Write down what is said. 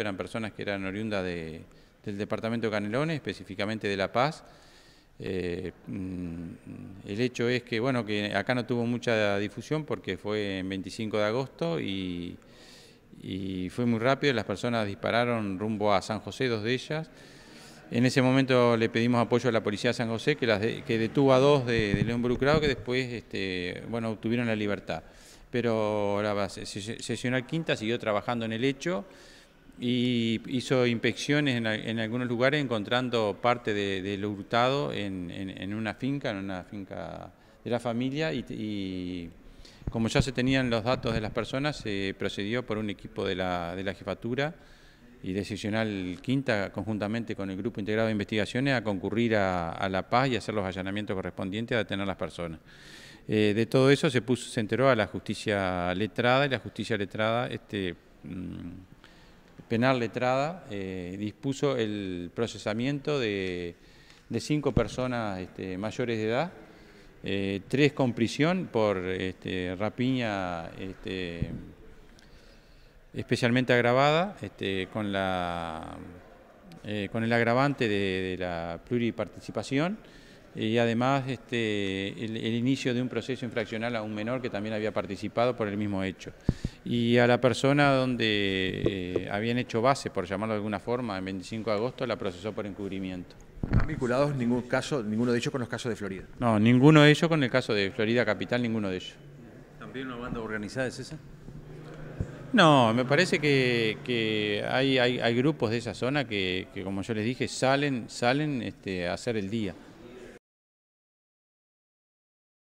Eran personas que eran oriundas del departamento de Canelones, específicamente de La Paz. Eh, mm, el hecho es que, bueno, que acá no tuvo mucha difusión porque fue en 25 de agosto y, fue muy rápido. Las personas dispararon rumbo a San José, dos de ellas. En ese momento le pedimos apoyo a la policía de San José, que, detuvo a dos de, de los que después este, bueno, obtuvieron la libertad. Pero la al quinta siguió trabajando en el hecho y hizo inspecciones en, algunos lugares encontrando parte de, lo hurtado en, una finca, en una finca de la familia y, como ya se tenían los datos de las personas, se procedió por un equipo de la, jefatura y decisional quinta, conjuntamente con el Grupo Integrado de Investigaciones, a concurrir a, La Paz y hacer los allanamientos correspondientes a detener a las personas. Eh, de todo eso se, puso, se enteró a la justicia letrada y la justicia letrada... Este, mm, penal letrada eh, dispuso el procesamiento de, cinco personas este, mayores de edad, eh, tres con prisión por este, rapiña este, especialmente agravada, con, la, eh, con el agravante de la pluriparticipación y además este, el, inicio de un proceso infraccional a un menor que también había participado por el mismo hecho. Y a la persona donde eh, habían hecho base, por llamarlo de alguna forma, el 25 de agosto la procesó por encubrimiento. ¿No vinculados ningún caso, ninguno de ellos con los casos de Florida? No, ninguno de ellos con el caso de Florida Capital, ninguno de ellos. ¿También una banda organizada es esa? No, me parece que, hay, hay, grupos de esa zona que, como yo les dije, salen, salen este, a hacer el día.